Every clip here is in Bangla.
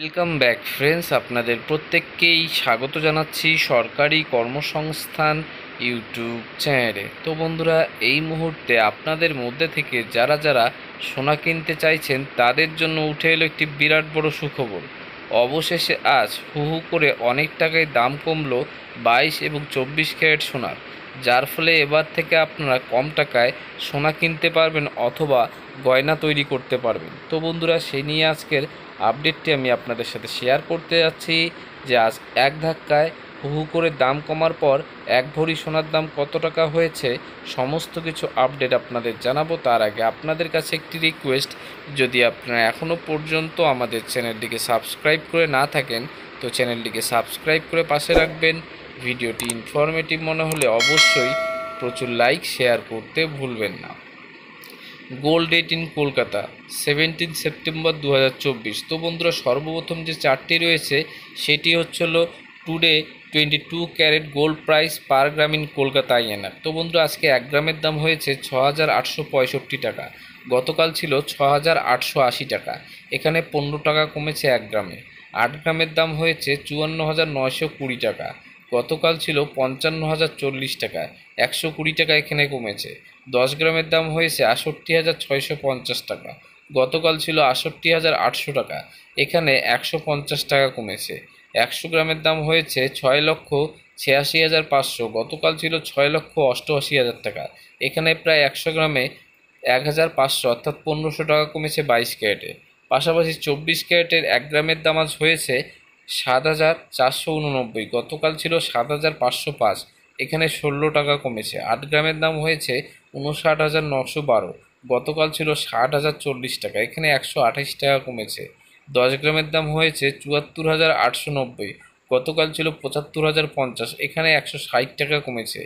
ওয়েলকাম ব্যাক ফ্রেন্ডস আপনাদের প্রত্যেককেই স্বাগত জানাচ্ছি সরকারি কর্মসংস্থান ইউটিউব চ্যানেলে তো বন্ধুরা এই মুহূর্তে আপনাদের মধ্যে থেকে যারা যারা সোনা কিনতে চাইছেন তাদের জন্য উঠে এলো একটি বিরাট বড় সুখবর অবশেষে আজ হুহু করে অনেক টাকায় দাম কমলো বাইশ এবং চব্বিশ ক্যারেট সোনার যার ফলে এবার থেকে আপনারা কম টাকায় সোনা কিনতে পারবেন অথবা গয়না তৈরি করতে পারবেন তো বন্ধুরা সেই নিয়ে আজকের আপডেটটি আমি আপনাদের সাথে শেয়ার করতে যাচ্ছি যে আজ এক ধাক্কায় হু করে দাম কমার পর এক ভরি সোনার দাম কত টাকা হয়েছে সমস্ত কিছু আপডেট আপনাদের জানাবো তার আগে আপনাদের কাছে একটি রিকোয়েস্ট যদি আপনারা এখনও পর্যন্ত আমাদের চ্যানেলটিকে সাবস্ক্রাইব করে না থাকেন তো চ্যানেলটিকে সাবস্ক্রাইব করে পাশে রাখবেন ভিডিওটি ইনফরমেটিভ মনে হলে অবশ্যই প্রচুর লাইক শেয়ার করতে ভুলবেন না gold date in Kolkata seventeen September দু তো বন্ধুরা সর্বপ্রথম যে চারটি রয়েছে সেটি হচ্ছে হলো today twenty two carat gold price per gram in Kolkata INR তো বন্ধুরা আজকে এক গ্রামের দাম হয়েছে ছ টাকা গতকাল ছিল ছ টাকা এখানে পনেরো টাকা কমেছে এক গ্রামে আট গ্রামের দাম হয়েছে চুয়ান্ন হাজার নয়শো কুড়ি টাকা গতকাল ছিল পঞ্চান্ন হাজার চল্লিশ টাকা একশো কুড়ি টাকা এখানে কমেছে দশ গ্রামের দাম হয়েছে আষট্টি হাজার ছয়শো পঞ্চাশ টাকা গতকাল ছিল আষট্টি হাজার আটশো টাকা এখানে একশো পঞ্চাশ টাকা কমেছে একশো গ্রামের দাম হয়েছে ছয় লক্ষ ছিয়াশি হাজার পাঁচশো গতকাল ছিল ছয় লক্ষ অষ্টআশি হাজার টাকা এখানে প্রায় একশো গ্রামে এক হাজার পাঁচশো অর্থাৎ পনেরোশো টাকা কমেছে বাইশ ক্যারেটে পাশাপাশি চব্বিশ ক্যারেটের এক গ্রামের দাম আজ হয়েছে সাত হাজার চারশো উননব্বই গতকাল ছিল সাত হাজার পাঁচশো পাঁচ এখানে ষোলো টাকা কমেছে আট গ্রামের দাম হয়েছে উনষাট হাজার নশো বারো গতকাল ছিল ষাট হাজার চল্লিশ টাকা এখানে একশো আঠাশ টাকা কমেছে দশ গ্রামের দাম হয়েছে চুয়াত্তর হাজার আটশো নব্বই গতকাল ছিল পঁচাত্তর হাজার পঞ্চাশ এখানে একশো ষাট টাকা কমেছে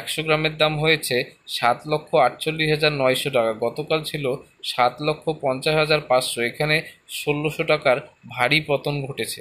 একশো গ্রামের দাম হয়েছে সাত লক্ষ আটচল্লিশ হাজার নয়শো টাকা গতকাল ছিল সাত লক্ষ পঞ্চাশ হাজার পাঁচশো এখানে ষোলোশো টাকার ভারী পতন ঘটেছে